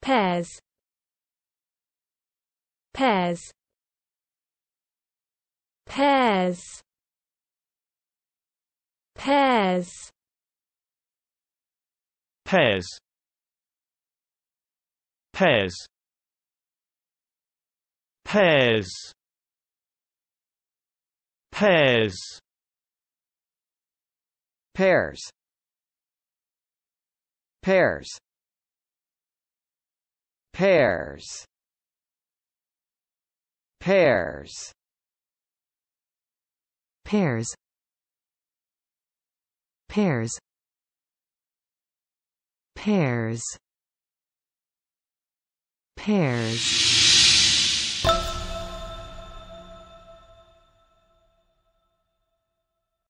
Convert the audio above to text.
pairs pairs pairs pairs pairs pairs pairs pairs pairs pairs Pairs Pairs Pairs Pairs Pairs Pairs